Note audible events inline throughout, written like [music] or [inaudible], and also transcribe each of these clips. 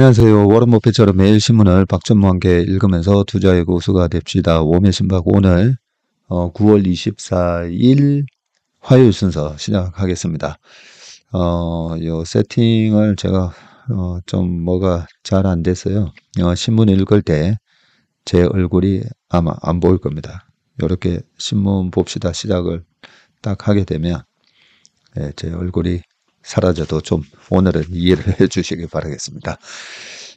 안녕하세요. 워런 모페처럼 매일 신문을 박전모와함 읽으면서 투자의 고수가 됩시다. 오메 신박 오늘 9월 어, 24일 화요일 순서 시작하겠습니다. 어, 요 세팅을 제가 어, 좀 뭐가 잘 안 됐어요. 어, 신문 읽을 때 제 얼굴이 아마 안 보일 겁니다. 이렇게 신문 봅시다 시작을 딱 하게 되면 예, 제 얼굴이 사라져도 좀 오늘은 이해를 [laughs] 해 주시기 바라겠습니다.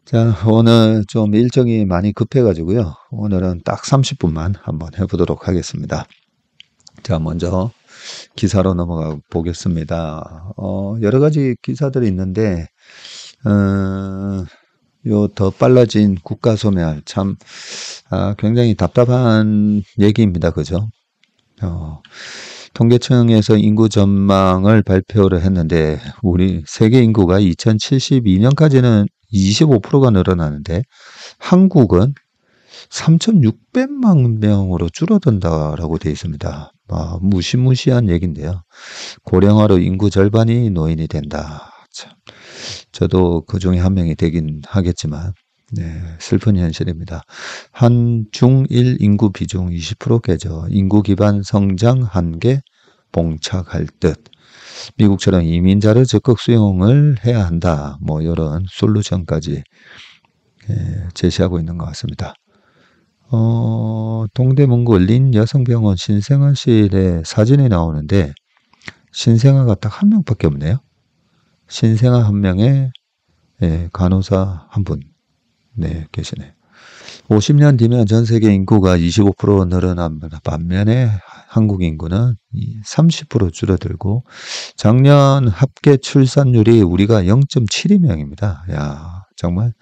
자, 오늘 좀 일정이 많이 급해가지고요. 오늘은 딱 30분만 한번 해보도록 하겠습니다. 자, 먼저 기사로 넘어가 보겠습니다. 어, 여러 가지 기사들이 있는데, 어, 요더 빨라진 국가 소멸 참 아, 굉장히 답답한 얘기입니다. 그죠? 어, 통계청에서 인구 전망을 발표를 했는데 우리 세계 인구가 2072년까지는 25%가 늘어나는데 한국은 3,600만 명으로 줄어든다라고 되어 있습니다. 아, 무시무시한 얘긴데요. 고령화로 인구 절반이 노인이 된다. 참, 저도 그 중에 한 명이 되긴 하겠지만 네, 슬픈 현실입니다. 한 중일 인구 비중 20% 개저, 인구 기반 성장 한계 봉착할 듯. 미국처럼 이민자를 적극 수용을 해야 한다. 뭐 이런 솔루션까지 예, 제시하고 있는 것 같습니다. 어, 동대문구 린 여성병원 신생아실에 사진이 나오는데 신생아가 딱 한 명밖에 없네요. 신생아 한 명에 예, 간호사 한 분. 네, 계시네. 50년 뒤면 전 세계 인구가 25% 늘어난 반면에 한국 인구는 30% 줄어들고 작년 합계 출산율이 우리가 0.72명입니다. 야, 정말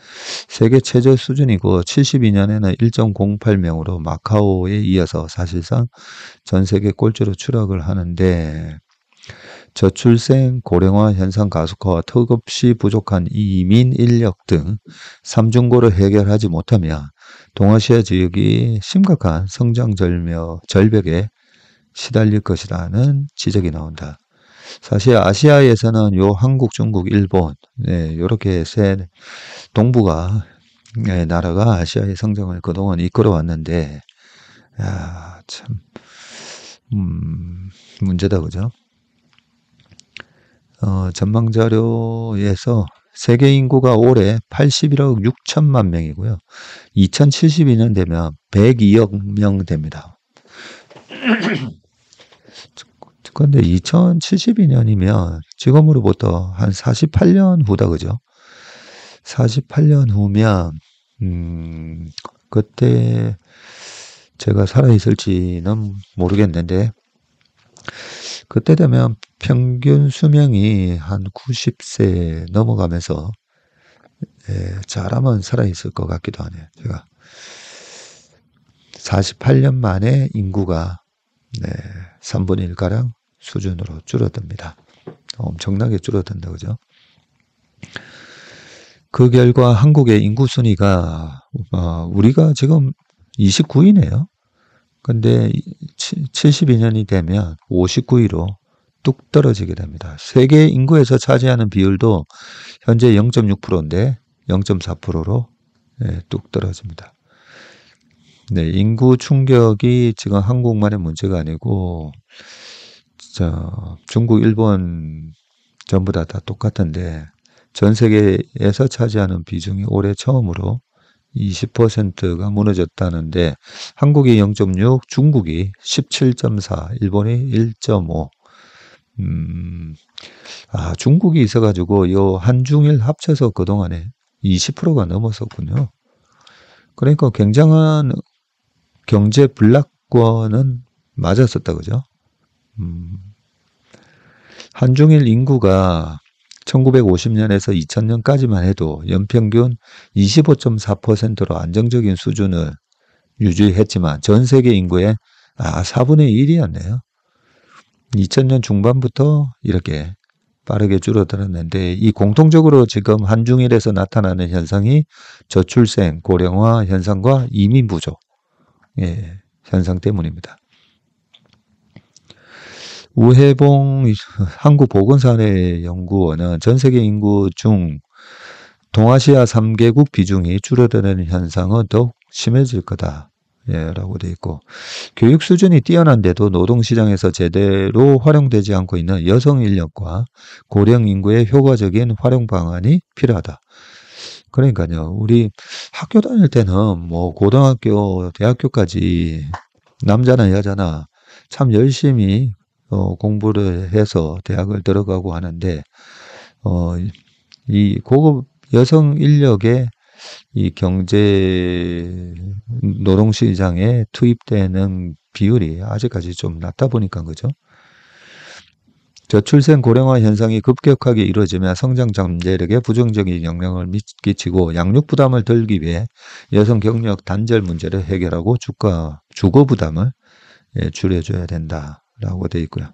세계 최저 수준이고 72년에는 1.08명으로 마카오에 이어서 사실상 전 세계 꼴찌로 추락을 하는데 저출생, 고령화 현상 가속화와 턱없이 부족한 이민 인력 등 삼중고를 해결하지 못하며 동아시아 지역이 심각한 성장 절며, 절벽에 시달릴 것이라는 지적이 나온다. 사실 아시아에서는 요 한국, 중국, 일본 네, 요렇게 세 동북아 네, 나라가 아시아의 성장을 그동안 이끌어왔는데 야, 참 음, 문제다 그죠? 어, 전망자료에서 세계 인구가 올해 81억 6천만 명이고요. 2072년 되면 102억 명 됩니다. [clears throat] 그런데 2072년이면 지금으로부터 한 48년 후다 그죠? 48년 후면 음 그때 제가 살아 있을지는 모르겠는데 그때 되면 평균 수명이 한 90세 넘어가면서 예, 잘하면 살아있을 것 같기도 하네요. 제가 48년 만에 인구가 네, 3분의 1가량 수준으로 줄어듭니다. 엄청나게 줄어든다, 그죠? 그 결과 한국의 인구 순위가 어, 우리가 지금 29위네요. 근데 72년이 되면 59위로 뚝 떨어지게 됩니다. 세계 인구에서 차지하는 비율도 현재 0.6%인데 0.4%로 예, 뚝 떨어집니다. 네, 인구 충격이 지금 한국만의 문제가 아니고 저 중국, 일본 전부 다, 다 똑같은데 전 세계에서 차지하는 비중이 올해 처음으로 20%가 무너졌다는데 한국이 0.6, 중국이 17.4, 일본이 1.5. 음, 아, 중국이 있어가지고 요 한중일 합쳐서 그동안에 20%가 넘었었군요. 그러니까 굉장한 경제 블락권은 맞았었다, 그죠? 음, 한중일 인구가 1950년에서 2000년까지만 해도 연평균 25.4%로 안정적인 수준을 유지했지만 전 세계 인구의 아, 4분의 1이었네요. 2000년 중반부터 이렇게 빠르게 줄어들었는데 이 공통적으로 지금 한중일에서 나타나는 현상이 저출생, 고령화 현상과 이민 부족 예, 현상 때문입니다. 우해봉 한국보건사회 [laughs] 연구원은 전 세계 인구 중 동아시아 3개국 비중이 줄어드는 현상은 더욱 심해질 거다. 예, 라고 돼 있고 교육 수준이 뛰어난데도 노동시장에서 제대로 활용되지 않고 있는 여성 인력과 고령 인구의 효과적인 활용 방안이 필요하다. 그러니까요, 우리 학교 다닐 때는 뭐 고등학교, 대학교까지 남자나 여자나 참 열심히 어, 공부를 해서 대학을 들어가고 하는데 어, 이 고급 여성 인력의 이 경제 노동 시장에 투입되는 비율이 아직까지 좀 낮다 보니까 그죠? 저출생 고령화 현상이 급격하게 이루어지며 성장 잠재력에 부정적인 영향을 미치고 양육 부담을 덜기 위해 여성 경력 단절 문제를 해결하고 주가 주거 부담을 예, 줄여줘야 된다. 라고 되어 있고요.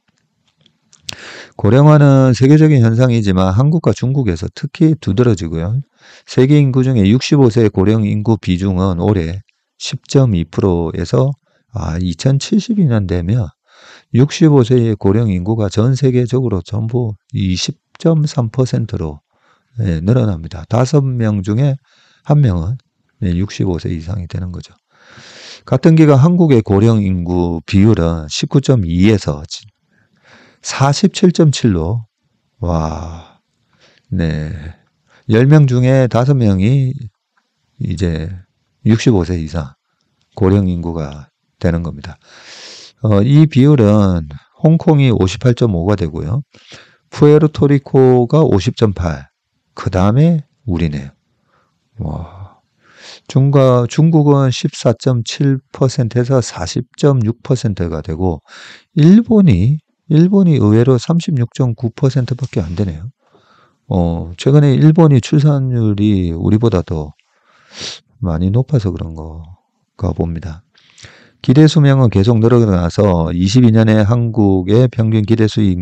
고령화는 세계적인 현상이지만 한국과 중국에서 특히 두드러지고요. 세계 인구 중에 65세 고령 인구 비중은 올해 10.2%에서 아, 2070이년 되면 65세의 고령 인구가 전 세계적으로 전부 20.3%로 예, 늘어납니다. 다섯 명 중에 한 명은 65세 이상이 되는 거죠. 같은 기간 한국의 고령 인구 비율은 19.2에서 47.7로 와. 네. 10명 중에 5명이 이제 65세 이상 고령 인구가 되는 겁니다. 어, 이 비율은 홍콩이 58.5가 되고요. 푸에르토리코가 50.8. 그 다음에 우리네요. 와. 중과, 중국은 14.7%에서 40.6%가 되고, 일본이, 일본이 의외로 36.9%밖에 안 되네요. 어, 최근에 일본이 출산율이 우리보다 더 많이 높아서 그런 거가 봅니다. 기대 수명은 계속 늘어나서 22년에 한국의 평균 기대 수익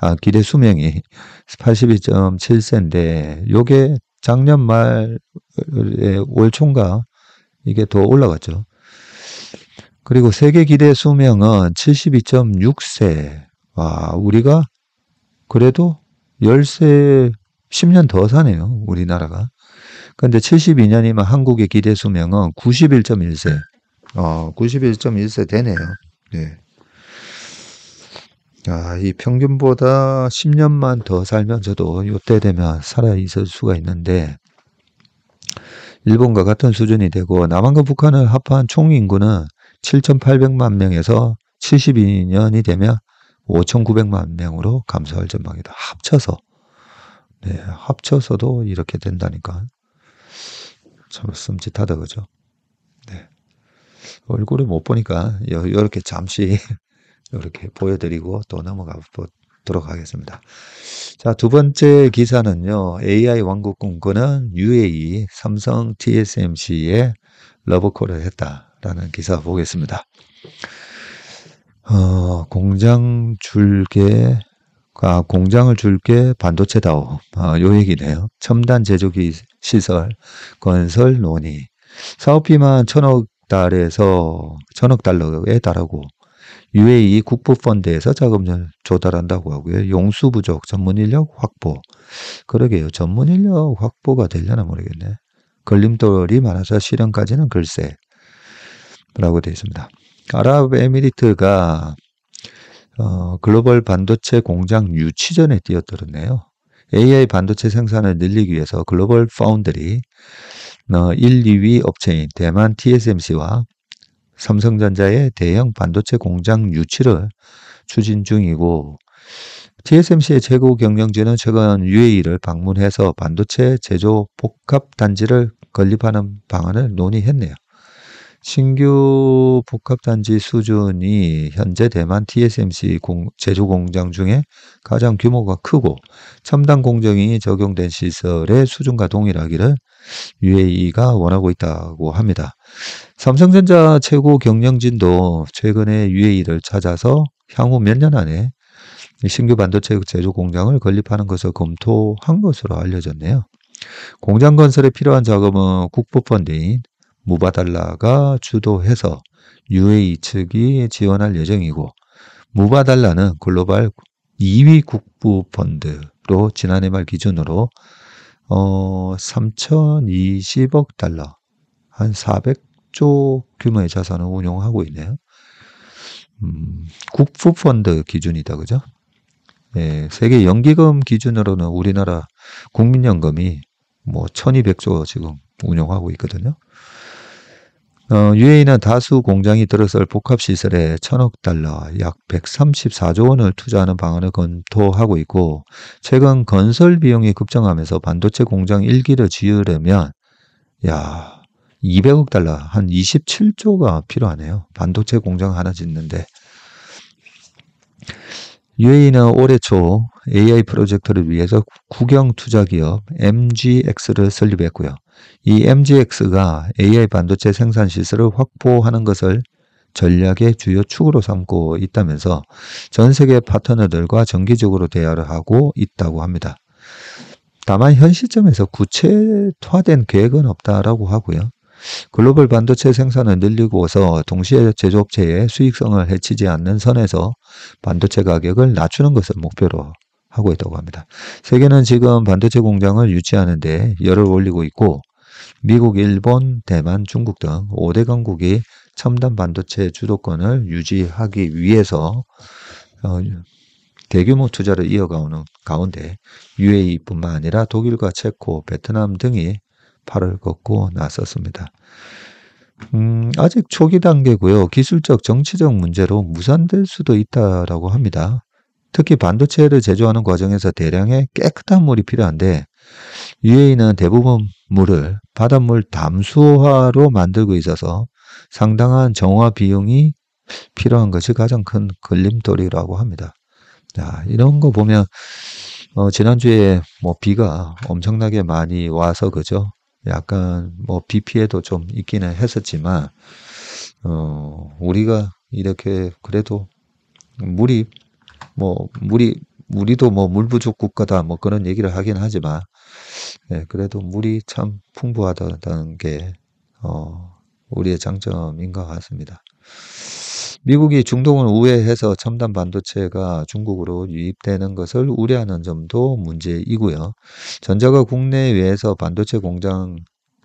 아, 기대 수명이 82.7세인데 요게 작년 말에 월초가 이게 더 올라갔죠. 그리고 세계 기대 수명은 72.6세. 와, 우리가 그래도 10세, 10년 더 사네요. 우리나라가. 근데 72년이면 한국의 기대 수명은 91.1세. 어, 91.1세 되네요. 네. 아, 이 평균보다 10년만 더 살면 저도 이때 되면 살아 있을 수가 있는데 일본과 같은 수준이 되고 남한과 북한을 합한 총 인구는 7,800만 명에서 72년이 되면 5,900만 명으로 감소할 전망이다. 합쳐서 네, 합쳐서도 이렇게 된다니까 참씀찍하다 그죠? 네. 얼굴을 못 보니까 이렇게 잠시 이렇게 보여드리고 또 넘어가 보도록 하겠습니다. 자, 두 번째 기사는요. AI 왕국 꿈꾸는 UAE 삼성 TSMC에 러브콜을 했다라는 기사 보겠습니다. 어, 공장 줄게 아, 공장을 줄게 반도체다오. 아, 요 얘기네요. 첨단 제조기 시설 건설 논의. 사업비만 천억 달에서 천억 달러에 달하고 UAE 국부펀드에서 자금을 조달한다고 하고요. 용수 부족, 전문 인력 확보. 그러게요. 전문 인력 확보가 되려나 모르겠네. 걸림돌이 많아서 실현까지는 글쎄. 라고 되어 있습니다. 아랍에미리트가 어, 글로벌 반도체 공장 유치전에 뛰어들었네요. AI 반도체 생산을 늘리기 위해서 글로벌 파운드리 1, 어, 2위 업체인 대만 TSMC와 삼성전자의 대형 반도체 공장 유치를 추진 중이고 TSMC의 최고 경영진은 최근 UAE를 방문해서 반도체 제조 복합 단지를 건립하는 방안을 논의했네요. 신규 복합단지 수준이 현재 대만 TSMC 공, 제조 공장 중에 가장 규모가 크고 첨단 공정이 적용된 시설의 수준과 동일하기를 UAE가 원하고 있다고 합니다. 삼성전자 최고 경영진도 최근에 UAE를 찾아서 향후 몇 년 안에 신규 반도체 제조 공장을 건립하는 것을 검토한 것으로 알려졌네요. 공장 건설에 필요한 자금은 국부 펀드인 무바달라가 주도해서 UAE 측이 지원할 예정이고 무바달라는 글로벌 2위 국부 펀드로 지난해 말 기준으로 어 3,020억 달러 한 400조 규모의 자산을 운용하고 있네요. 음, 국부 펀드 기준이다 그죠? 예, 세계 연기금 기준으로는 우리나라 국민연금이 뭐 1,200조 지금 운용하고 있거든요. 어, UAE는 다수 공장이 들어설 복합시설에 천억 달러, 약 134조 원을 투자하는 방안을 검토하고 있고, 최근 건설 비용이 급증하면서 반도체 공장 1기를 지으려면, 야 200억 달러, 한 27조가 필요하네요. 반도체 공장 하나 짓는데. 유 a e 는 올해 초 AI 프로젝터를 위해서 국영 투자 기업 MGX를 설립했고요. 이 MGX가 AI 반도체 생산 시설을 확보하는 것을 전략의 주요 축으로 삼고 있다면서 전 세계 파트너들과 정기적으로 대화를 하고 있다고 합니다. 다만 현 시점에서 구체화된 계획은 없다라고 하고요. 글로벌 반도체 생산을 늘리고서 동시에 제조업체의 수익성을 해치지 않는 선에서 반도체 가격을 낮추는 것을 목표로 하고 있다고 합니다. 세계는 지금 반도체 공장을 유치하는데 열을 올리고 있고 미국, 일본, 대만, 중국 등 5대 강국이 첨단 반도체 주도권을 유지하기 위해서 어, 대규모 투자를 이어가오는 가운데 UAE뿐만 아니라 독일과 체코, 베트남 등이 팔을 걷고 나섰습니다. 음, 아직 초기 단계고요. 기술적, 정치적 문제로 무산될 수도 있다라고 합니다. 특히 반도체를 제조하는 과정에서 대량의 깨끗한 물이 필요한데 UA는 대부분 물을 바닷물 담수화로 만들고 있어서 상당한 정화 비용이 필요한 것이 가장 큰 걸림돌이라고 합니다. 자, 이런 거 보면 어, 지난주에 뭐 비가 엄청나게 많이 와서 그죠? 약간 뭐비 피해도 좀 있기는 했었지만 어, 우리가 이렇게 그래도 물이 뭐 물이 우리도 뭐물 부족 국가다 뭐 그런 얘기를 하긴 하지만 예, 그래도 물이 참 풍부하다는 게 어, 우리의 장점인 것 같습니다. 미국이 중동을 우회해서 첨단 반도체가 중국으로 유입되는 것을 우려하는 점도 문제이고요. 전자가 국내외에서 반도체 공장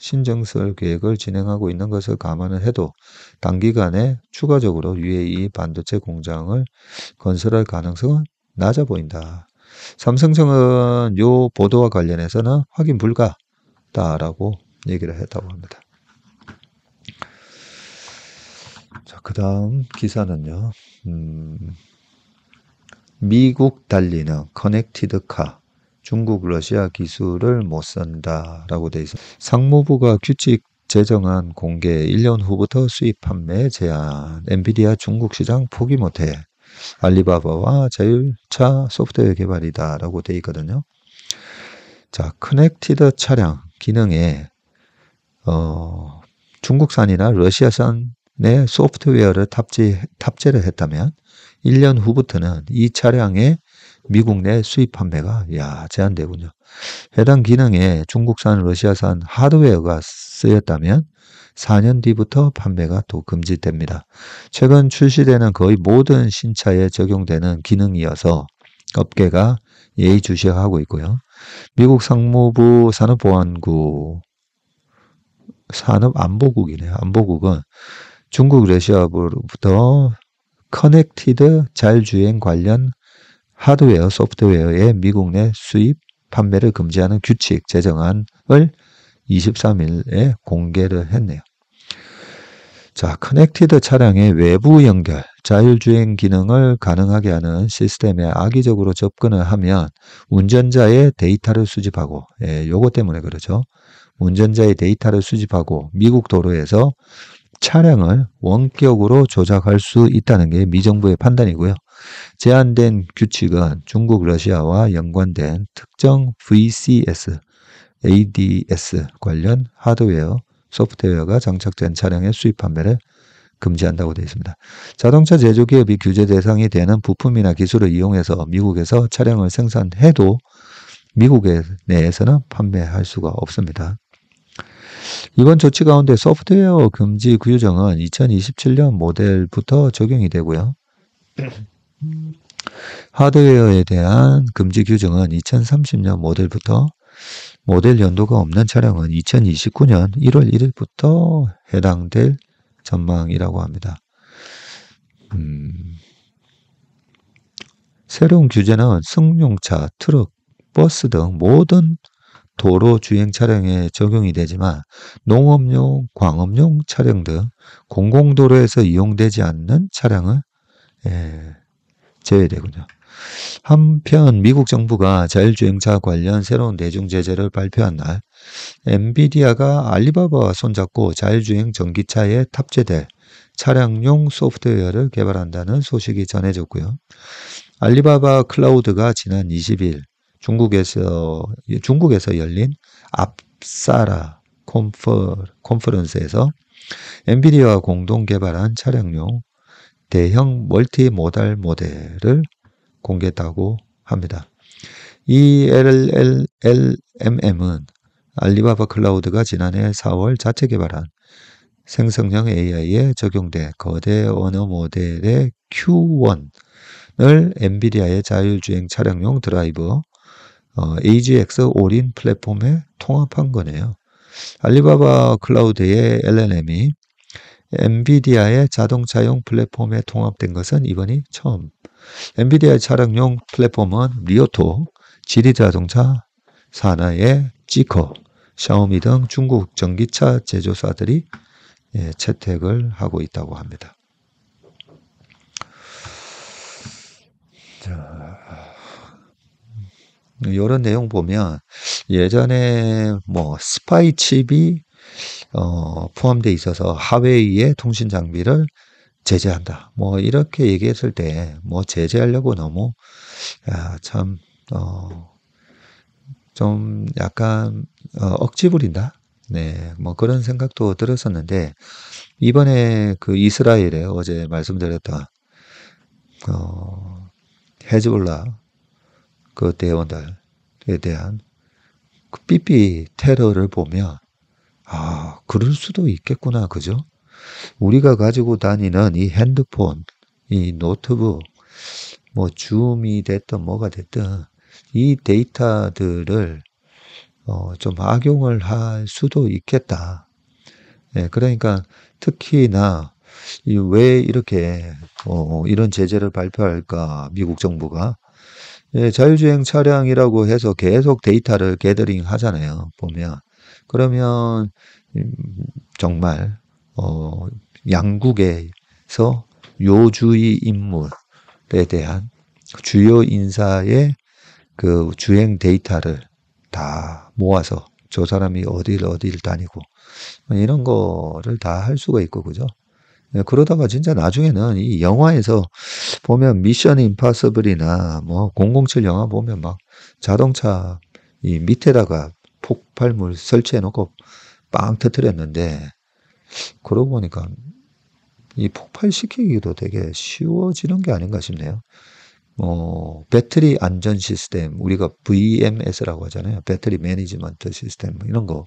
신정설 계획을 진행하고 있는 것을 감안을 해도 단기간에 추가적으로 UAE 반도체 공장을 건설할 가능성은 낮아 보인다. 삼성청은 요 보도와 관련해서는 확인 불가다라고 얘기를 했다고 합니다. 자, 그 다음 기사는요. 음, 미국 달리는 커넥티드 카 중국 러시아 기술을 못 쓴다라고 돼 있어. 상무부가 규칙 제정한 공개 1년 후부터 수입 판매 제한. 엔비디아 중국 시장 포기 못해. 알리바바와 자율차 소프트웨어 개발이다라고 돼 있거든요. 자, 커넥티드 차량 기능에 어, 중국산이나 러시아산의 소프트웨어를 탑재, 탑재를 했다면 1년 후부터는 이 차량에 미국 내 수입 판매가 야 제한되군요. 해당 기능에 중국산, 러시아산 하드웨어가 쓰였다면 4년 뒤부터 판매가 또 금지됩니다. 최근 출시되는 거의 모든 신차에 적용되는 기능이어서 업계가 예의주시하고 있고요. 미국 상무부 산업보안국 산업안보국이네요. 안보국은 중국 러시아부터 커넥티드 자율주행 관련 하드웨어, 소프트웨어의 미국 내 수입 판매를 금지하는 규칙 제정안을 23일에 공개를 했네요. 자, 커넥티드 차량의 외부 연결, 자율주행 기능을 가능하게 하는 시스템에 악의적으로 접근을 하면 운전자의 데이터를 수집하고, 예, 요거 때문에 그렇죠 운전자의 데이터를 수집하고 미국 도로에서 차량을 원격으로 조작할 수 있다는 게 미정부의 판단이고요. 제한된 규칙은 중국, 러시아와 연관된 특정 VCS, ADS 관련 하드웨어, 소프트웨어가 장착된 차량의 수입 판매를 금지한다고 되어 있습니다. 자동차 제조기업이 규제 대상이 되는 부품이나 기술을 이용해서 미국에서 차량을 생산해도 미국 내에서는 판매할 수가 없습니다. 이번 조치 가운데 소프트웨어 금지 규정은 2027년 모델부터 적용이 되고요. 하드웨어에 대한 금지 규정은 2030년 모델부터 모델 연도가 없는 차량은 2029년 1월 1일부터 해당될 전망이라고 합니다. 음, 새로운 규제는 승용차, 트럭, 버스 등 모든 도로 주행 차량에 적용이 되지만 농업용, 광업용 차량 등 공공도로에서 이용되지 않는 차량은 예, 제외되고요. 한편 미국 정부가 자율주행차 관련 새로운 내중 제재를 발표한 날 엔비디아가 알리바바와 손잡고 자율주행 전기차에 탑재될 차량용 소프트웨어를 개발한다는 소식이 전해졌고요. 알리바바 클라우드가 지난 20일 중국에서 중국에서 열린 압사라 콘퍼, 퍼런스에서 엔비디아와 공동 개발한 차량용 대형 멀티 모달 모델을 공개했다고 합니다. 이 LLMM은 알리바바 클라우드가 지난해 4월 자체 개발한 생성형 AI에 적용된 거대 언어 모델의 Q1을 엔비디아의 자율주행 차량용 드라이버 어, AGX 올인 플랫폼에 통합한 거네요. 알리바바 클라우드의 LLM이 엔비디아의 자동차용 플랫폼에 통합된 것은 이번이 처음. 엔비디아의 차량용 플랫폼은 리오토, 지리자동차, 산하의 지커, 샤오미 등 중국 전기차 제조사들이 예, 채택을 하고 있다고 합니다. 자, 이런 내용 보면 예전에 뭐 스파이 칩이 어, 포함돼 있어서 하웨이의 통신 장비를 제재한다. 뭐 이렇게 얘기했을 때 뭐 제재하려고 너무 야, 참 어, 좀 약간 어, 억지 부린다. 네, 뭐 그런 생각도 들었었는데 이번에 그 이스라엘에 어제 말씀드렸던 어, 헤즈볼라 그 대원들에 대한 그 삐삐 테러를 보면 아, 그럴 수도 있겠구나. 그죠? 우리가 가지고 다니는 이 핸드폰, 이 노트북, 뭐 줌이 됐든 뭐가 됐든 이 데이터들을 어, 좀 악용을 할 수도 있겠다. 예, 그러니까 특히나 이왜 이렇게 어, 이런 제재를 발표할까 미국 정부가 예, 자율주행 차량이라고 해서 계속 데이터를 게더링 하잖아요. 보면 그러면 음, 정말 어, 양국에서 요주의 인물에 대한 그 주요 인사의 그 주행 데이터를 다 모아서 저 사람이 어딜 어딜 다니고 뭐 이런 거를 다 할 수가 있고 그죠? 네, 그러다가 진짜 나중에는 이 영화에서 보면 미션 임파서블이나 뭐 007 영화 보면 막 자동차 이 밑에다가 폭발물 설치해놓고 빵 터뜨렸는데 그러고 보니까 이 폭발시키기도 되게 쉬워지는 게 아닌가 싶네요. 어, 배터리 안전 시스템, 우리가 VMS라고 하잖아요. 배터리 매니지먼트 시스템, 뭐 이런 거.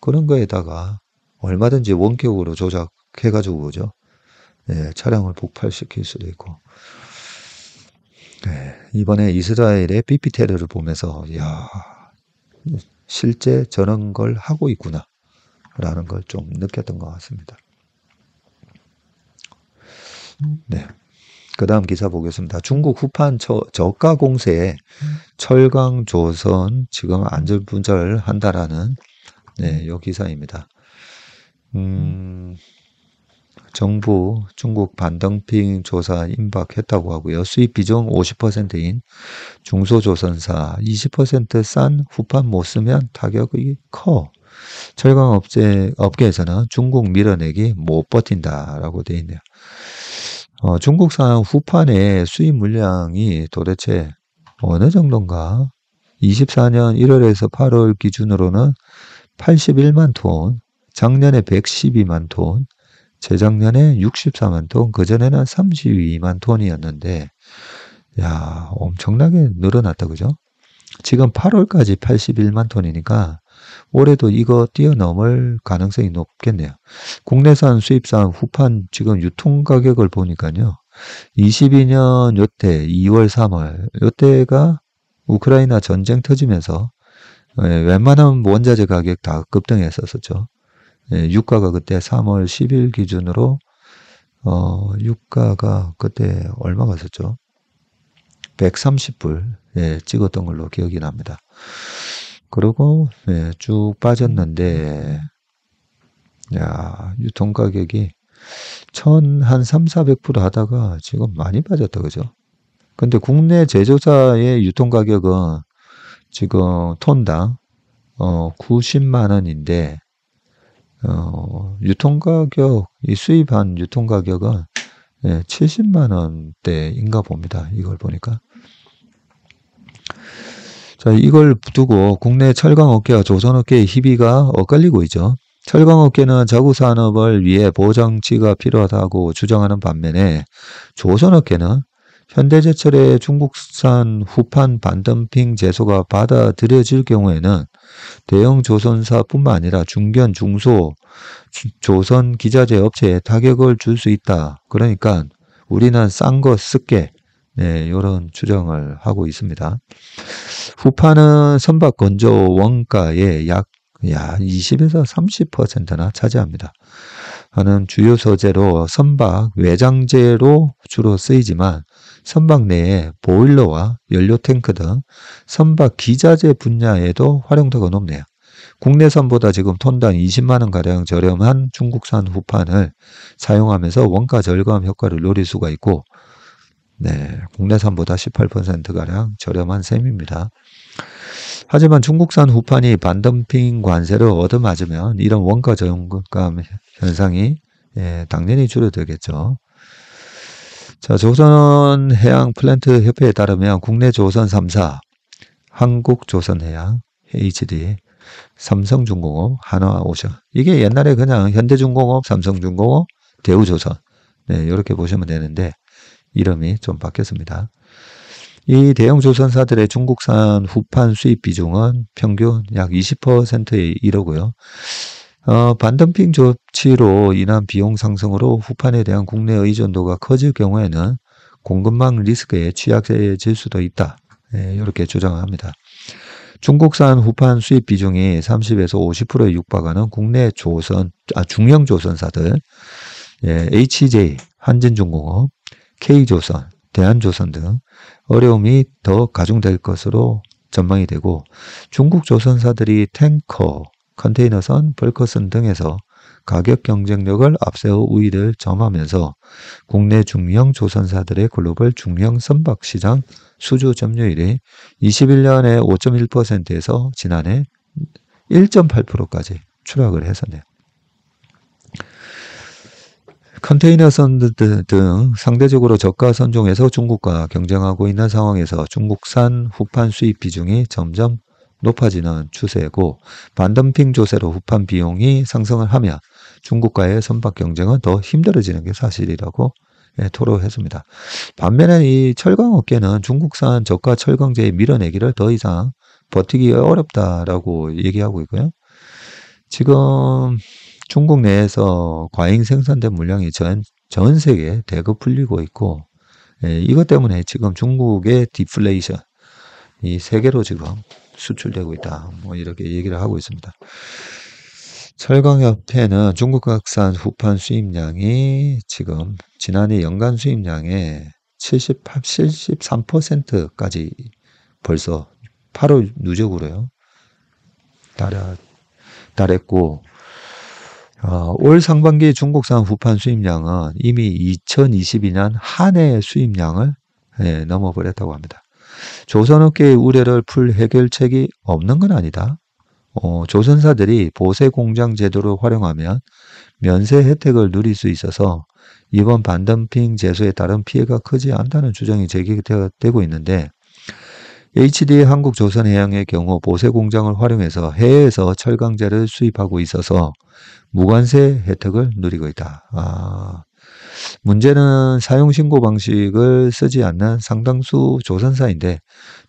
그런 거에다가 얼마든지 원격으로 조작해가지고 오죠. 예, 차량을 폭발시킬 수도 있고. 예, 이번에 이스라엘의 BP 테러를 보면서, 야 실제 저런 걸 하고 있구나. 라는 걸 좀 느꼈던 것 같습니다. 네. 그 다음 기사 보겠습니다. 중국 후판 처, 저가 공세에 철강 조선 지금 안전분절한다라는 네, 요 기사입니다. 음. 정부 중국 반덤핑 조사 임박했다고 하고요. 수입 비중 50%인 중소조선사 20%싼 후판 못 쓰면 타격이 커. 철강 업체, 업계에서는 중국 밀어내기 못 버틴다라고 돼 있네요. 어, 중국산 후판의 수입 물량이 도대체 어느 정도인가? 24년 1월에서 8월 기준으로는 81만 톤, 작년에 112만 톤, 재작년에 64만 톤, 그전에는 32만 톤이었는데, 야 엄청나게 늘어났다, 그죠? 지금 8월까지 81만 톤이니까 올해도 이거 뛰어넘을 가능성이 높겠네요. 국내산, 수입산, 후판 지금 유통 가격을 보니까요. 22년 요때 2월, 3월 요때가 우크라이나 전쟁 터지면서 예, 웬만한 원자재 가격 다 급등했었었죠. 예, 유가가 그때 3월 10일 기준으로 어, 유가가 그때 얼마 갔었죠? 130불 예, 찍었던 걸로 기억이 납니다. 그리고 예, 쭉 빠졌는데 야, 유통 가격이 천한 3, 400% 하다가 지금 많이 빠졌다 그죠? 근데 국내 제조사의 유통 가격은 지금 톤당 어 90만 원인데 어, 유통가격, 이 수입한 유통가격은 예, 70만 원대인가 봅니다. 이걸 보니까. 자, 이걸 두고 국내 철강업계와 조선업계의 희비가 엇갈리고 있죠. 철강업계는 자구 산업을 위해 보장치가 필요하다고 주장하는 반면에 조선업계는 현대제철의 중국산 후판 반덤핑 제소가 받아들여질 경우에는 대형 조선사뿐만 아니라 중견, 중소, 조선 기자재 업체에 타격을 줄 수 있다. 그러니까 우리는 싼 거 쓸게. 네, 이런 추정을 하고 있습니다. 후판은 선박 건조 원가의 약 야, 20에서 30%나 차지합니다. 하는 주요 소재로 선박 외장재로 주로 쓰이지만 선박 내에 보일러와 연료 탱크 등 선박 기자재 분야에도 활용도가 높네요. 국내산보다 지금 톤당 20만원 가량 저렴한 중국산 후판을 사용하면서 원가 절감 효과를 노릴 수가 있고 네, 국내산보다 18% 가량 저렴한 셈입니다. 하지만 중국산 후판이 반덤핑 관세를 얻어맞으면 이런 원가 절감 현상이 예, 당연히 줄어들겠죠. 자, 조선해양 플랜트 협회에 따르면 국내 조선 3사, 한국조선해양, HD, 삼성중공업, 한화오션. 이게 옛날에 그냥 현대중공업, 삼성중공업, 대우조선. 네, 이렇게 보시면 되는데 이름이 좀 바뀌었습니다. 이 대형 조선사들의 중국산 후판 수입 비중은 평균 약 20%에 이르고요. 어, 반덤핑 조치로 인한 비용 상승으로 후판에 대한 국내 의존도가 커질 경우에는 공급망 리스크에 취약해질 수도 있다. 예, 이렇게 주장합니다. 중국산 후판 수입 비중이 30에서 50%에 육박하는 국내 조선, 아, 중형 조선사들, 예, HJ, 한진중공업, K조선, 대한조선 등 어려움이 더 가중될 것으로 전망이 되고 중국 조선사들이 탱커, 컨테이너선, 벌커슨 등에서 가격 경쟁력을 앞세워 우위를 점하면서 국내 중형 조선사들의 글로벌 중형 선박 시장 수주 점유율이 21년에 5.1%에서 지난해 1.8%까지 추락을 했었네요. 컨테이너선 등 상대적으로 저가 선종에서 중국과 경쟁하고 있는 상황에서 중국산 후판 수입 비중이 점점 높아지는 추세고 반덤핑 조세로 후판 비용이 상승을 하며 중국과의 선박 경쟁은 더 힘들어지는 게 사실이라고 예, 토로했습니다. 반면에 이 철강 업계는 중국산 저가 철강제의 밀어내기를 더 이상 버티기 어렵다라고 얘기하고 있고요. 지금 중국 내에서 과잉 생산된 물량이 전, 전 세계에 대거 풀리고 있고, 예, 이것 때문에 지금 중국의 디플레이션, 이 세계로 지금 수출되고 있다. 뭐 이렇게 얘기를 하고 있습니다. 철강협회는 중국각산 후판 수입량이 지금 지난해 연간 수입량의 78, 73%까지 벌써 8월 누적으로요. 달 달했고, 어, 올 상반기 중국산 후판 수입량은 이미 2022년 한해 수입량을 예, 넘어버렸다고 합니다. 조선업계의 우려를 풀 해결책이 없는 건 아니다. 어, 조선사들이 보세공장 제도를 활용하면 면세 혜택을 누릴 수 있어서 이번 반덤핑 제소에 따른 피해가 크지 않다는 주장이 제기되고 있는데 HD 한국조선해양의 경우 보세공장을 활용해서 해외에서 철강제를 수입하고 있어서 무관세 혜택을 누리고 있다. 아, 문제는 사용신고 방식을 쓰지 않는 상당수 조선사인데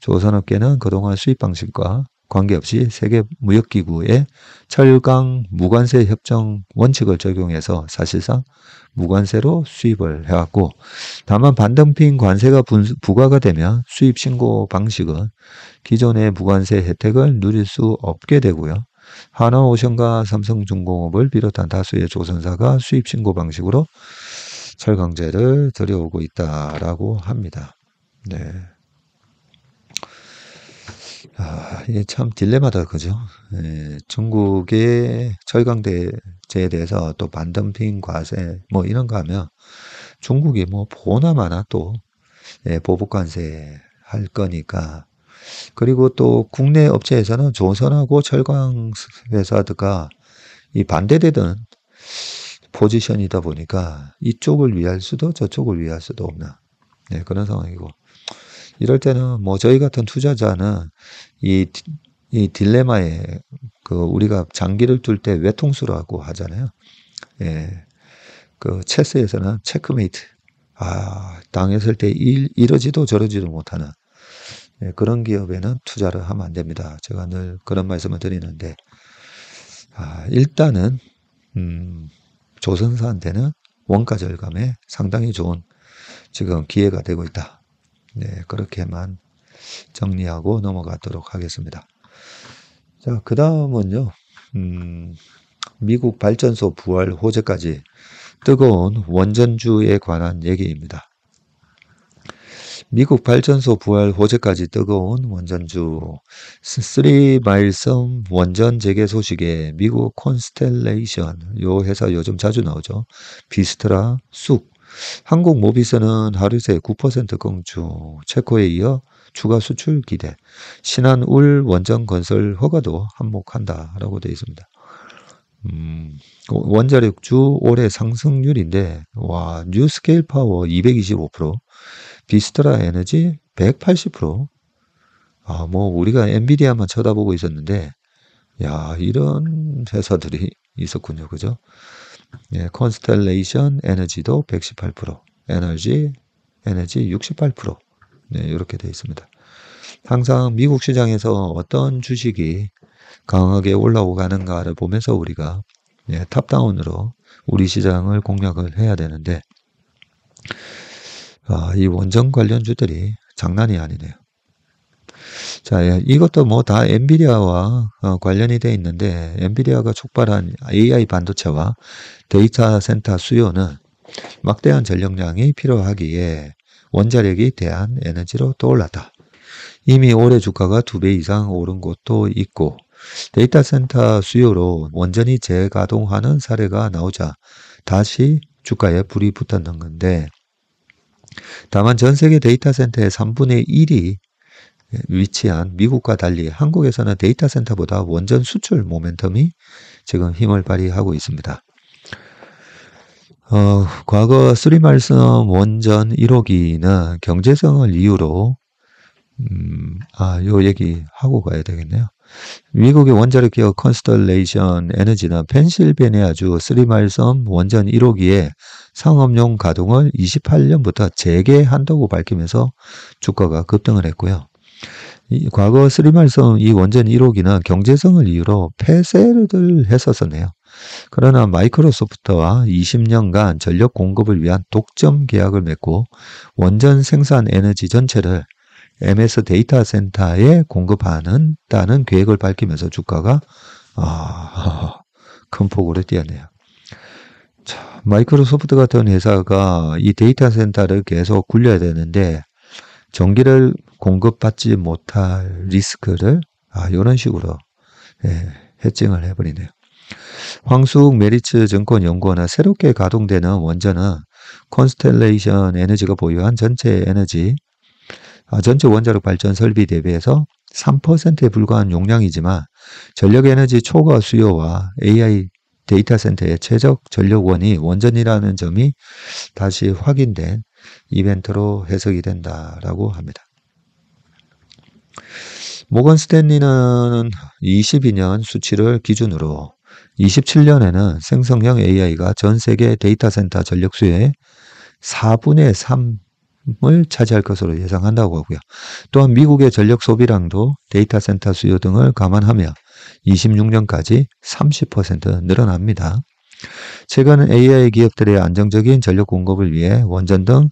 조선업계는 그동안 수입 방식과 관계없이 세계무역기구의 철강 무관세 협정 원칙을 적용해서 사실상 무관세로 수입을 해왔고 다만 반덤핑 관세가 부과가 되면 수입 신고 방식은 기존의 무관세 혜택을 누릴 수 없게 되고요. 한화오션과 삼성중공업을 비롯한 다수의 조선사가 수입 신고 방식으로 철강제를 들여오고 있다라고 합니다. 네. 아, 이게 참 딜레마다 그죠? 예, 중국의 철강제에 대해서 또 반덤핑 과세 뭐 이런 거 하면 중국이 뭐 보나마나 또 예, 보복 관세 할 거니까 그리고 또 국내 업체에서는 조선하고 철강 회사가 이 반대되던 포지션이다 보니까 이쪽을 위할 수도 저쪽을 위할 수도 없나. 네, 그런 상황이고. 이럴 때는 뭐 저희 같은 투자자는 이, 이 딜레마에 그 우리가 장기를 둘 때 외통수라고 하잖아요. 예. 그 체스에서는 체크메이트. 아, 당했을 때 일, 이러지도 저러지도 못하는 예, 그런 기업에는 투자를 하면 안 됩니다. 제가 늘 그런 말씀을 드리는데, 아, 일단은, 음, 조선사한테는 원가 절감에 상당히 좋은 지금 기회가 되고 있다. 네, 그렇게만 정리하고 넘어가도록 하겠습니다. 자, 그 다음은요, 음, 미국 발전소 부활 호재까지 뜨거운 원전주에 관한 얘기입니다. 미국 발전소 부활 호재까지 뜨거운 원전주 3마일섬 원전 재개 소식에 미국 콘스텔레이션 요 회사 요즘 자주 나오죠. 비스트라 쑥 한국 모비스는 하루새 9% 껑주 체코에 이어 추가 수출 기대 신한울 원전 건설 허가도 한몫한다라고 되어 있습니다. 음, 원자력주 올해 상승률인데 와 뉴스케일 파워 225% 비스트라 에너지 180%. 아, 뭐 우리가 엔비디아만 쳐다보고 있었는데 야, 이런 회사들이 있었군요. 그죠? 예, 컨스텔레이션 에너지도 118%, 에너지 에너지 68%. 네, 이렇게 되어 있습니다. 항상 미국 시장에서 어떤 주식이 강하게 올라오 가는가를 보면서 우리가 예, 탑다운으로 우리 시장을 공략을 해야 되는데 아, 이원정 관련주들이 장난이 아니네요. 자, 예, 이것도 뭐 다 엔비디아와 어, 관련이 돼 있는데 엔비디아가 촉발한 AI 반도체와 데이터 센터 수요는 막대한 전력량이 필요하기에 원자력이 대한 에너지로 떠올랐다. 이미 올해 주가가 두 배 이상 오른 곳도 있고 데이터 센터 수요로 원전이 재가동하는 사례가 나오자 다시 주가에 불이 붙었는 건데 다만 전 세계 데이터 센터의 3분의 1이 위치한 미국과 달리 한국에서는 데이터 센터보다 원전 수출 모멘텀이 지금 힘을 발휘하고 있습니다. 어, 과거 쓰리말씀 원전 1호기나 경제성을 이유로 음, 아, 요 얘기 하고 가야 되겠네요. 미국의 원자력 기업 컨스톨레이션 에너지는 펜실베니아 주 쓰리마일섬 원전 1호기에 상업용 가동을 28년부터 재개한다고 밝히면서 주가가 급등을 했고요. 이 과거 쓰리마일섬 이 원전 1호기는 경제성을 이유로 폐쇄를 했었었네요. 그러나 마이크로소프트와 20년간 전력 공급을 위한 독점 계약을 맺고 원전 생산 에너지 전체를 MS 데이터 센터에 공급하는 다는 계획을 밝히면서 주가가 아, 큰 폭으로 뛰었네요. 자, 마이크로소프트 같은 회사가 이 데이터 센터를 계속 굴려야 되는데 전기를 공급받지 못할 리스크를 아, 이런 식으로 예, 해증을 해버리네요. 황숙 메리츠 증권 연구원은 새롭게 가동되는 원전은 콘스텔레이션 에너지가 보유한 전체 에너지 아, 전체 원자력 발전 설비 대비해서 3%에 불과한 용량이지만 전력에너지 초과 수요와 AI 데이터 센터의 최적 전력원이 원전이라는 점이 다시 확인된 이벤트로 해석이 된다라고 합니다. 모건 스탠리는 22년 수치를 기준으로 27년에는 생성형 AI가 전 세계 데이터 센터 전력 수요의 4분의 3을 차지할 것으로 예상한다고 하고요. 또한 미국의 전력 소비량도 데이터 센터 수요 등을 감안하며 26년까지 30% 늘어납니다. 최근 AI 기업들의 안정적인 전력 공급을 위해 원전 등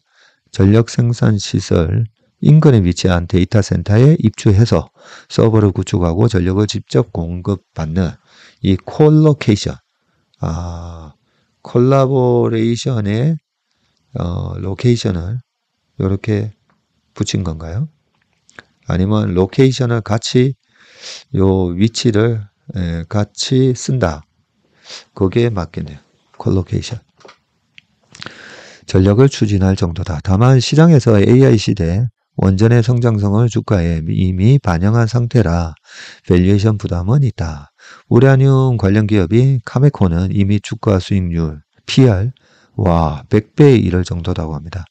전력 생산 시설 인근에 위치한 데이터 센터에 입주해서 서버를 구축하고 전력을 직접 공급받는 이 콜로케이션, 아, 콜라보레이션의 어, 로케이션을 이렇게 붙인 건가요? 아니면 로케이션을 같이 요 위치를 에, 예, 같이 쓴다. 거기에 맞겠네요. 콜로케이션. 전력을 추진할 정도다. 다만 시장에서 AI 시대 원전의 성장성을 주가에 이미 반영한 상태라 밸류에이션 부담은 있다. 우라늄 관련 기업이 카메코는 이미 주가 수익률 PR 와 100배에 이를 정도라고 합니다.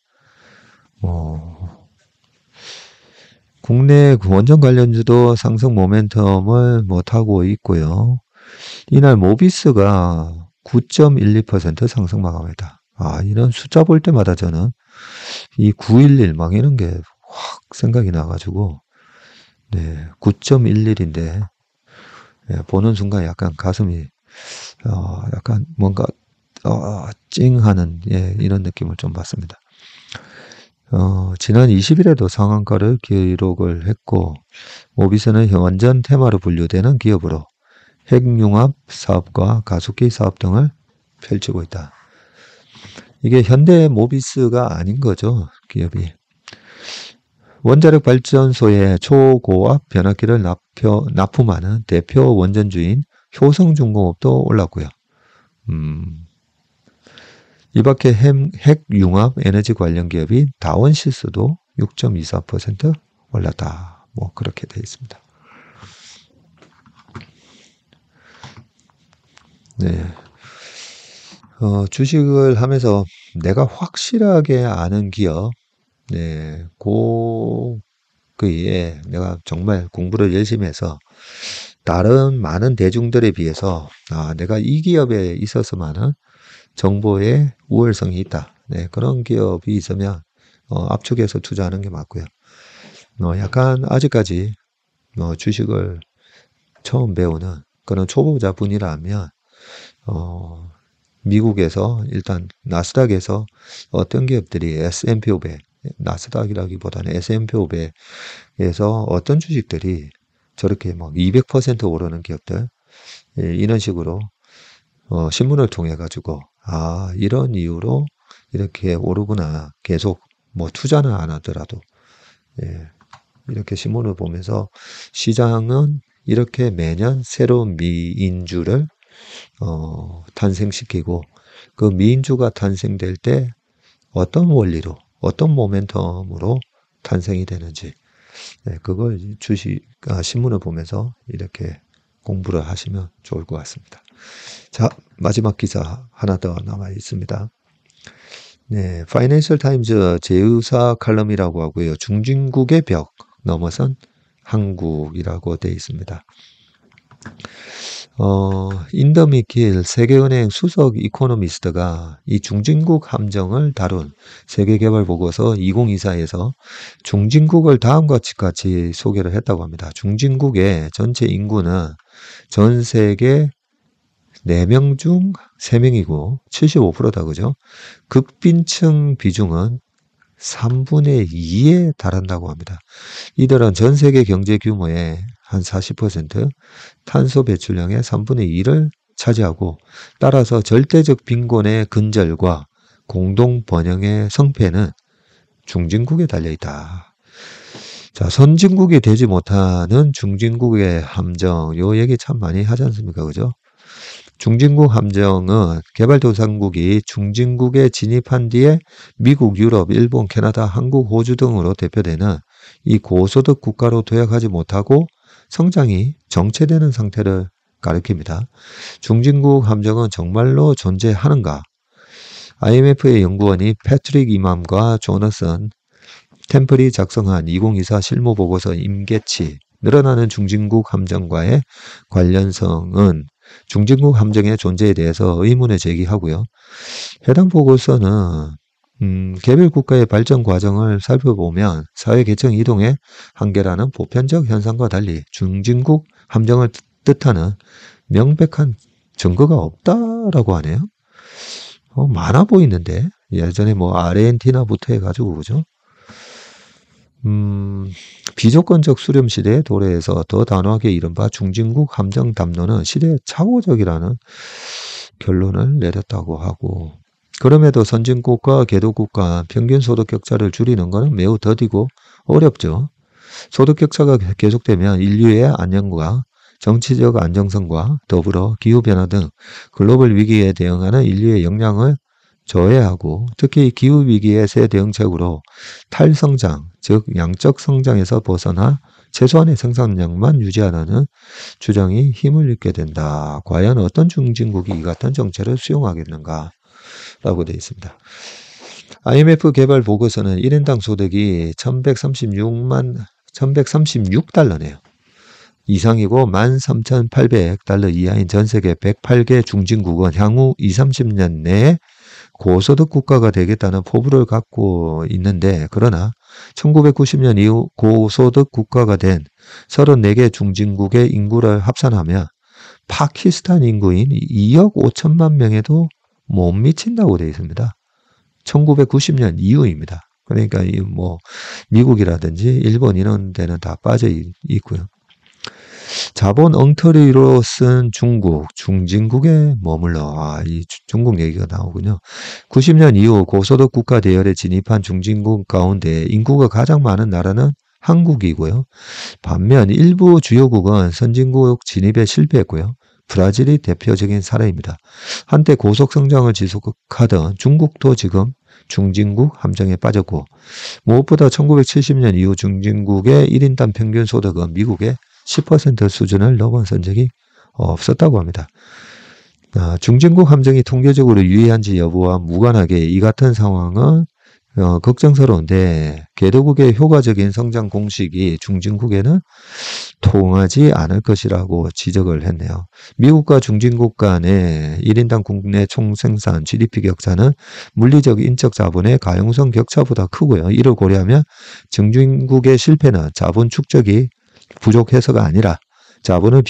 어, 국내 원전 관련주도 상승 모멘텀을 뭐 타고 있고요. 이날 모비스가 9.12% 상승 마감했다. 아, 이런 숫자 볼 때마다 저는 이 911 막 이런 게 확 생각이 나가지고, 네, 9.11인데, 네, 예, 보는 순간 약간 가슴이, 어, 약간 뭔가, 어, 찡하는, 예, 이런 느낌을 좀 받습니다. 어, 지난 20일에도 상한가를 기록을 했고 모비스는 현 완전 테마로 분류되는 기업으로 핵융합 사업과 가속기 사업 등을 펼치고 있다. 이게 현대 모비스가 아닌 거죠, 기업이. 원자력 발전소에 초고압 변압기를 납품하는 대표 원전주인 효성중공업도 올랐고요. 음, 이밖에 핵융합 에너지 관련 기업인 다원 실수도 6.24% 올랐다. 뭐 그렇게 되어 있습니다. 네. 어, 주식을 하면서 내가 확실하게 아는 기업, 네, 고, 그에 내가 정말 공부를 열심히 해서 다른 많은 대중들에 비해서 아, 내가 이 기업에 있어서만은 정보에 우월성이 있다. 네, 그런 기업이 있으면 어, 압축해서 투자하는 게 맞고요. 어, 약간 아직까지 어, 주식을 처음 배우는 그런 초보자 분이라면 어, 미국에서 일단 나스닥에서 어떤 기업들이 S&P 500, 나스닥이라기보다는 S&P 500에서 어떤 주식들이 저렇게 막 200% 오르는 기업들 예, 이런 식으로 어, 신문을 통해 가지고 아, 이런 이유로 이렇게 오르거나 계속 뭐 투자는 안 하더라도. 예, 이렇게 신문을 보면서 시장은 이렇게 매년 새로운 미인주를 어, 탄생시키고 그 미인주가 탄생될 때 어떤 원리로 어떤 모멘텀으로 탄생이 되는지 네, 그걸 주식 아, 신문을 보면서 이렇게 공부를 하시면 좋을 것 같습니다. 자, 마지막 기사 하나 더 남아 있습니다. 네, 파이낸셜 타임즈 제휴사 칼럼이라고 하고요. 중진국의 벽 넘어선 한국이라고 되어 있습니다. 어, 인더미킬 세계은행 수석 이코노미스트가 이 중진국 함정을 다룬 세계개발보고서 2024에서 중진국을 다음과 같이 소개를 했다고 합니다. 중진국의 전체 인구는 전 세계 4명 중 3명이고 75%다 그죠? 극빈층 비중은 3분의 2에 달한다고 합니다. 이들은 전 세계 경제 규모의 한 40%, 탄소 배출량의 3분의 2를 차지하고 따라서 절대적 빈곤의 근절과 공동 번영의 성패는 중진국에 달려 있다. 자, 선진국이 되지 못하는 중진국의 함정, 요 얘기 참 많이 하지 않습니까? 그죠? 중진국 함정은 개발도상국이 중진국에 진입한 뒤에 미국, 유럽, 일본, 캐나다, 한국, 호주 등으로 대표되는 이 고소득 국가로 도약하지 못하고 성장이 정체되는 상태를 가리킵니다. 중진국 함정은 정말로 존재하는가? IMF의 연구원이 패트릭 이맘과 조너슨 템플이 작성한 2024 실무 보고서 임계치 늘어나는 중진국 함정과의 관련성은 중진국 함정의 존재에 대해서 의문을 제기하고요. 해당 보고서는 음, 개별 국가의 발전 과정을 살펴보면 사회 계층 이동의 한계라는 보편적 현상과 달리 중진국 함정을 뜻하는 명백한 증거가 없다라고 하네요. 어, 많아 보이는데 예전에 뭐 아르헨티나부터 해가지고 그죠? 음, 비조건적 수렴 시대의 도래에서 더 단호하게 이른바 중진국 감정 담론은 시대의 차오적이라는 결론을 내렸다고 하고 그럼에도 선진국과 개도국과 평균 소득 격차를 줄이는 것은 매우 더디고 어렵죠. 소득 격차가 계속되면 인류의 안녕과 정치적 안정성과 더불어 기후변화 등 글로벌 위기에 대응하는 인류의 역량을 저해하고 특히 기후위기의 새 대응책으로 탈성장, 즉 양적 성장에서 벗어나 최소한의 생산량만 유지하라는 주장이 힘을 잃게 된다. 과연 어떤 중진국이 이 같은 정체를 수용하겠는가? 라고 되어 있습니다. IMF 개발 보고서는 1인당 소득이 1136만 1136달러네요. 이상이고 13,800달러 이하인 전 세계 108개 중진국은 향후 2, 0 30년 내에 고소득 국가가 되겠다는 포부를 갖고 있는데 그러나 1990년 이후 고소득 국가가 된 34개 중진국의 인구를 합산하면 파키스탄 인구인 2억 5천만 명에도 못 미친다고 되어 있습니다. 1990년 이후입니다. 그러니까 이 뭐 미국이라든지 일본 이런 데는 다 빠져 있고요. 자본 엉터리로 쓴 중국, 중진국에 머물러. 아, 이 중국 얘기가 나오군요. 90년 이후 고소득 국가 대열에 진입한 중진국 가운데 인구가 가장 많은 나라는 한국이고요. 반면 일부 주요국은 선진국 진입에 실패했고요. 브라질이 대표적인 사례입니다. 한때 고속성장을 지속하던 중국도 지금 중진국 함정에 빠졌고 무엇보다 1970년 이후 중진국의 1인당 평균 소득은 미국의 10% 수준을 넘어선 적이 없었다고 합니다. 아, 중진국 함정이 통계적으로 유의한지 여부와 무관하게 이 같은 상황은 어, 걱정스러운데 네, 개도국의 효과적인 성장 공식이 중진국에는 통하지 않을 것이라고 지적을 했네요. 미국과 중진국 간의 1인당 국내 총생산 GDP 격차는 물리적 인적 자본의 가용성 격차보다 크고요. 이를 고려하면 중진국의 실패는 자본 축적이 부족해서가 아니라 자본을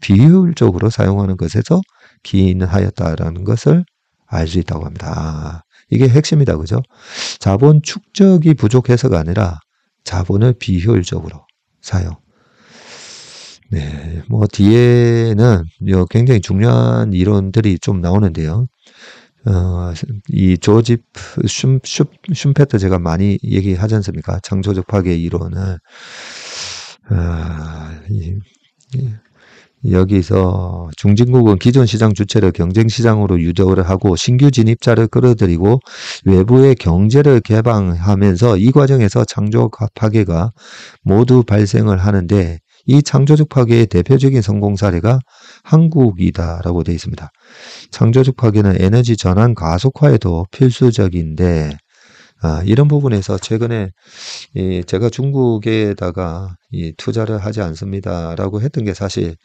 비효율, 적으로 사용하는 것에서 기인하였다라는 것을 알 수 있다고 합니다. 이게 핵심이다, 그죠? 자본 축적이 부족해서가 아니라 자본을 비효율적으로 사용. 네, 뭐 뒤에는 굉장히 중요한 이론들이 좀 나오는데요. 어, 이 조지 슘, 슘, 슘페트 제가 많이 얘기하지 않습니까? 창조적 파괴 이론을 아, 여기서 중진국은 기존 시장 주체를 경쟁 시장으로 유도를 하고 신규 진입자를 끌어들이고 외부의 경제를 개방하면서 이 과정에서 창조 파괴가 모두 발생을 하는데 이 창조적 파괴의 대표적인 성공 사례가 한국이다라고 되어 있습니다. 창조적 파괴는 에너지 전환 가속화에도 필수적인데 아, 이런 부분에서 최근에 이 제가 중국에다가 이 투자를 하지 않습니다라고 했던 게 사실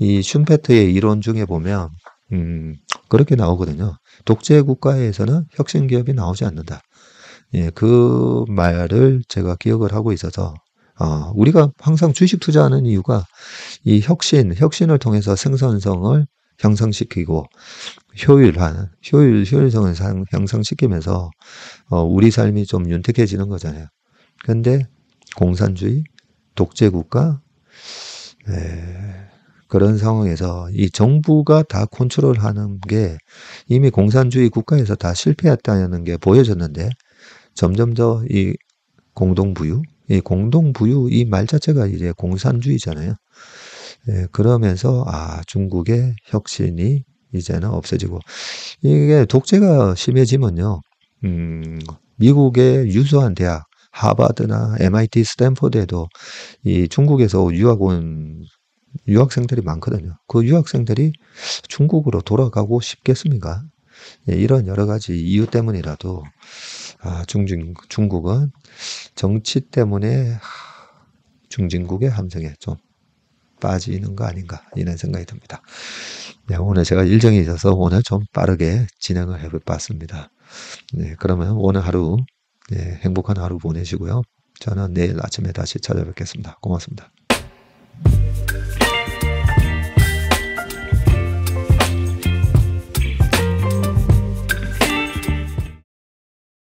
이슌페트의 이론 중에 보면 음, 그렇게 나오거든요. 독재 국가에서는 혁신 기업이 나오지 않는다. 예, 그 말을 제가 기억을 하고 있어서 어, 우리가 항상 주식 투자하는 이유가 이 혁신, 혁신을 통해서 생산성을 향상시키고 효율화는 효율 효율성을 향상시키면서 어, 우리 삶이 좀 윤택해지는 거잖아요. 그런데 공산주의, 독재국가 에, 그런 상황에서 이 정부가 다 컨트롤하는 게 이미 공산주의 국가에서 다 실패했다는 게 보여졌는데 점점 더 이 공동부유, 이 공동부유 이 말 자체가 이제 공산주의잖아요. 에, 그러면서 아 중국의 혁신이 이제는 없어지고 이게 독재가 심해지면요. 음, 미국의 유수한 대학 하버드나 MIT, 스탠포드에도 이 중국에서 유학 온 유학생들이 많거든요. 그 유학생들이 중국으로 돌아가고 싶겠습니까? 예, 이런 여러 가지 이유 때문이라도 아, 중중, 중국은 정치 때문에 중진국의 함정에 좀 빠지는 거 아닌가 이런 생각이 듭니다. 네, 오늘 제가 일정이 있어서 오늘 좀 빠르게 진행을 해봤습니다. 네, 그러면 오늘 하루 네, 행복한 하루 보내시고요. 저는 내일 아침에 다시 찾아뵙겠습니다. 고맙습니다.